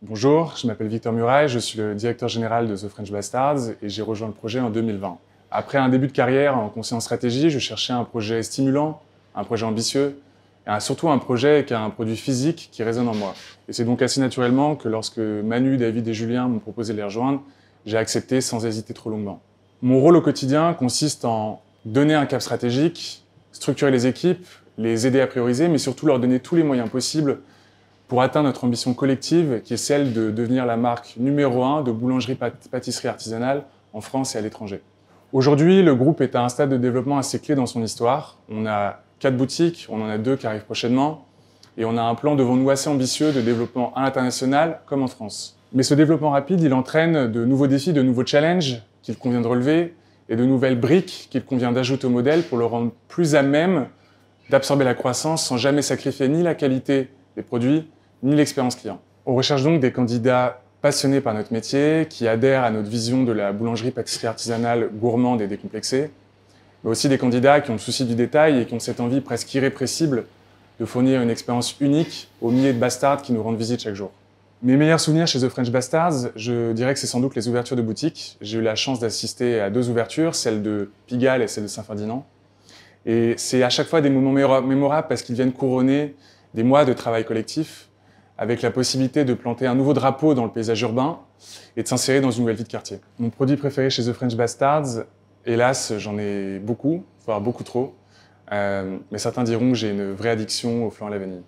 Bonjour, je m'appelle Victor Muraille, je suis le directeur général de The French Bastards et j'ai rejoint le projet en 2020. Après un début de carrière en conseil en stratégie, je cherchais un projet stimulant, un projet ambitieux et surtout un projet qui a un produit physique qui résonne en moi. Et c'est donc assez naturellement que lorsque Manu, David et Julien m'ont proposé de les rejoindre, j'ai accepté sans hésiter trop longuement. Mon rôle au quotidien consiste en donner un cap stratégique, structurer les équipes, les aider à prioriser, mais surtout leur donner tous les moyens possibles pour atteindre notre ambition collective qui est celle de devenir la marque numéro un de boulangerie-pâtisserie artisanale en France et à l'étranger. Aujourd'hui, le groupe est à un stade de développement assez clé dans son histoire. On a quatre boutiques, on en a deux qui arrivent prochainement, et on a un plan devant nous assez ambitieux de développement à l'international comme en France. Mais ce développement rapide, il entraîne de nouveaux défis, de nouveaux challenges qu'il convient de relever et de nouvelles briques qu'il convient d'ajouter au modèle pour le rendre plus à même d'absorber la croissance sans jamais sacrifier ni la qualité des produits, ni l'expérience client. On recherche donc des candidats passionnés par notre métier, qui adhèrent à notre vision de la boulangerie-pâtisserie artisanale gourmande et décomplexée, mais aussi des candidats qui ont le souci du détail et qui ont cette envie presque irrépressible de fournir une expérience unique aux milliers de bastards qui nous rendent visite chaque jour. Mes meilleurs souvenirs chez The French Bastards, je dirais que c'est sans doute les ouvertures de boutiques. J'ai eu la chance d'assister à deux ouvertures, celle de Pigalle et celle de Saint-Ferdinand. Et c'est à chaque fois des moments mémorables parce qu'ils viennent couronner des mois de travail collectif, avec la possibilité de planter un nouveau drapeau dans le paysage urbain et de s'insérer dans une nouvelle vie de quartier. Mon produit préféré chez The French Bastards, hélas, j'en ai beaucoup, voire beaucoup trop, euh, mais certains diront que j'ai une vraie addiction au flan à la vanille.